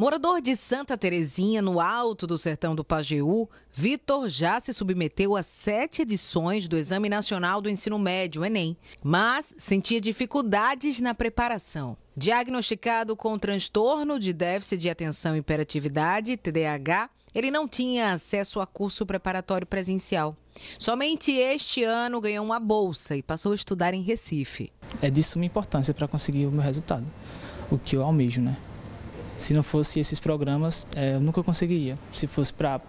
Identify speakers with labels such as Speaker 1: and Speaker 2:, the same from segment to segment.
Speaker 1: Morador de Santa Terezinha, no alto do sertão do Pajeú, Vitor já se submeteu a sete edições do Exame Nacional do Ensino Médio, Enem, mas sentia dificuldades na preparação. Diagnosticado com transtorno de déficit de atenção e hiperatividade, TDAH, ele não tinha acesso a curso preparatório presencial. Somente este ano ganhou uma bolsa e passou a estudar em Recife.
Speaker 2: É de suma importância para conseguir o meu resultado, o que eu almejo, né? Se não fosse esses programas, é, eu nunca conseguiria. Se fosse para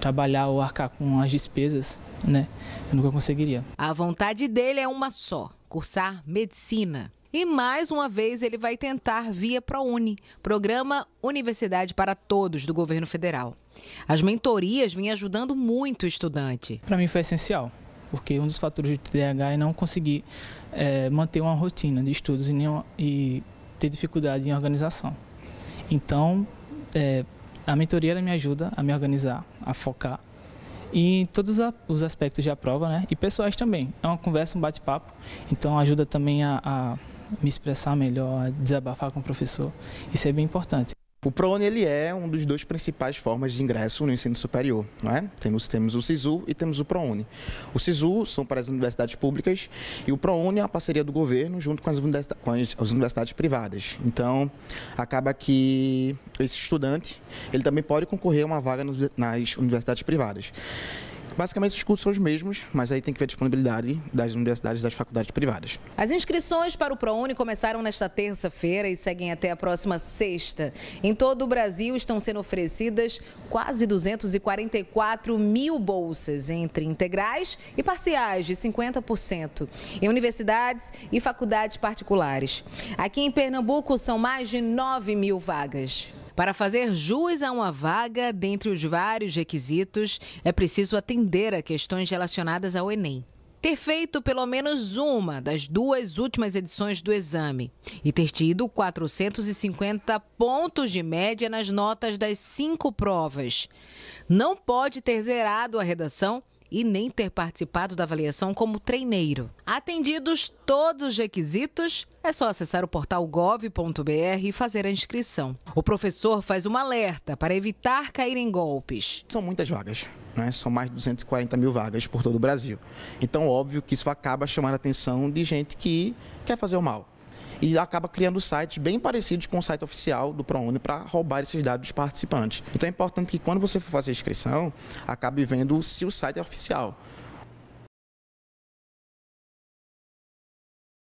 Speaker 2: trabalhar ou arcar com as despesas, né, eu nunca conseguiria.
Speaker 1: A vontade dele é uma só: cursar medicina. E mais uma vez ele vai tentar via ProUni, Programa Universidade para Todos do governo federal. As mentorias vêm ajudando muito o
Speaker 2: estudante. Para mim foi essencial, porque um dos fatores de TDAH é não conseguir é, manter uma rotina de estudos e, e ter dificuldade em organização. Então, é, a mentoria me ajuda a me organizar, a focar e em todos os aspectos da prova, né? E pessoais também. É uma conversa, um bate-papo, então ajuda também a, a me expressar melhor, a desabafar com o professor. Isso é bem importante. O
Speaker 3: ProUni ele é um dos dois principais formas de ingresso no ensino superior, não é? Temos, temos o SISU e temos o ProUni. O SISU são para as universidades públicas e o ProUni é a parceria do governo junto com as, com as, universidades privadas. Então, acaba que esse estudante, ele também pode concorrer a uma vaga nas universidades privadas. Basicamente, os cursos são os mesmos, mas aí tem que ver a disponibilidade das universidades e das faculdades privadas.
Speaker 1: As inscrições para o ProUni começaram nesta terça-feira e seguem até a próxima sexta. Em todo o Brasil estão sendo oferecidas quase 244 mil bolsas, entre integrais e parciais de 50%, em universidades e faculdades particulares. Aqui em Pernambuco são mais de 9 mil vagas. Para fazer jus a uma vaga, dentre os vários requisitos, é preciso atender a questões relacionadas ao Enem ter feito pelo menos uma das duas últimas edições do exame e ter tido 450 pontos de média nas notas das cinco provas. Não pode ter zerado a redação e nem ter participado da avaliação como treineiro. Atendidos todos os requisitos, é só acessar o portal gov.br e fazer a inscrição. O professor faz um alerta para evitar cair em golpes. São muitas vagas.
Speaker 3: Né? São mais de 240 mil vagas por todo o Brasil. Então, óbvio que isso acaba chamando a atenção de gente que quer fazer o mal e acaba criando sites bem parecidos com o site oficial do ProUni para roubar esses dados dos participantes. Então é importante que quando você for fazer a inscrição, acabe vendo se o site é oficial.